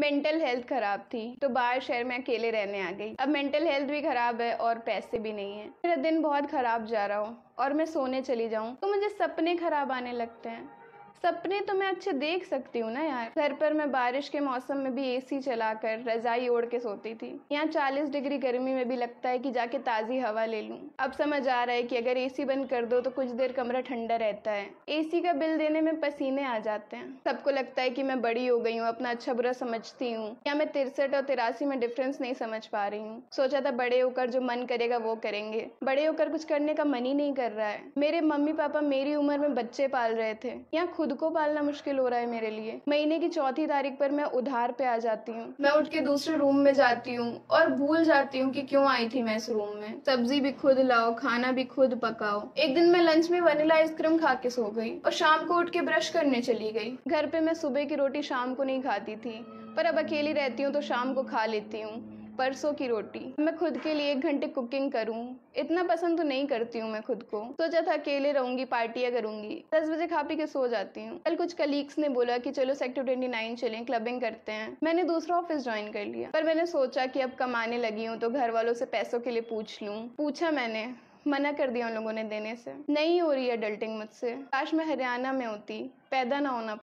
mental health खराब थी तो बाहर शहर में अकेले रहने आ गई अब मेंटल हेल्थ भी खराब है और पैसे भी नहीं है मेरा दिन बहुत खराब जा रहा हो और मैं सोने चली जाऊँ तो मुझे सपने खराब आने लगते हैं सपने तो मैं अच्छे देख सकती हूँ ना यार घर पर मैं बारिश के मौसम में भी एसी चलाकर रजाई ओढ़ के सोती थी यहाँ 40 डिग्री गर्मी में भी लगता है कि जाके ताज़ी हवा ले लूँ अब समझ आ रहा है कि अगर एसी बंद कर दो तो कुछ देर कमरा ठंडा रहता है एसी का बिल देने में पसीने आ जाते हैं सबको लगता है की मैं बड़ी हो गई हूँ अपना अच्छा बुरा समझती हूँ या मैं तिरसठ और तिरासी में डिफरेंस नहीं समझ पा रही हूँ सोचा था बड़े होकर जो मन करेगा वो करेंगे बड़े होकर कुछ करने का मन ही नहीं कर रहा है मेरे मम्मी पापा मेरी उम्र में बच्चे पाल रहे थे यहाँ खुद खुद को पालना मुश्किल हो रहा है मेरे लिए महीने की चौथी तारीख पर मैं उधार पे आ जाती हूँ मैं उठ के दूसरे रूम में जाती हूँ और भूल जाती हूँ कि क्यों आई थी मैं इस रूम में सब्जी भी खुद लाओ खाना भी खुद पकाओ एक दिन मैं लंच में वनीला आइसक्रीम खा के सो गई और शाम को उठ के ब्रश करने चली गई घर पे मैं सुबह की रोटी शाम को नहीं खाती थी पर अब अकेली रहती हूँ तो शाम को खा लेती हूँ परसों की रोटी मैं खुद के लिए एक घंटे कुकिंग करूँ इतना पसंद तो नहीं करती हूं मैं खुद को सोचा था अकेले रहूंगी पार्टियां करूंगी दस बजे खा पी के सो जाती हूँ कल कुछ कलीग्स ने बोला कि चलो सेक्टर ट्वेंटी नाइन चले क्लबिंग करते हैं मैंने दूसरा ऑफिस ज्वाइन कर लिया पर मैंने सोचा की अब कमाने लगी हूँ तो घर वालों से पैसों के लिए पूछ लूँ पूछा मैंने मना कर दिया उन लोगों ने देने से नहीं हो रही है अडल्टिंग मुझसे काश मैं हरियाणा में होती पैदा ना होना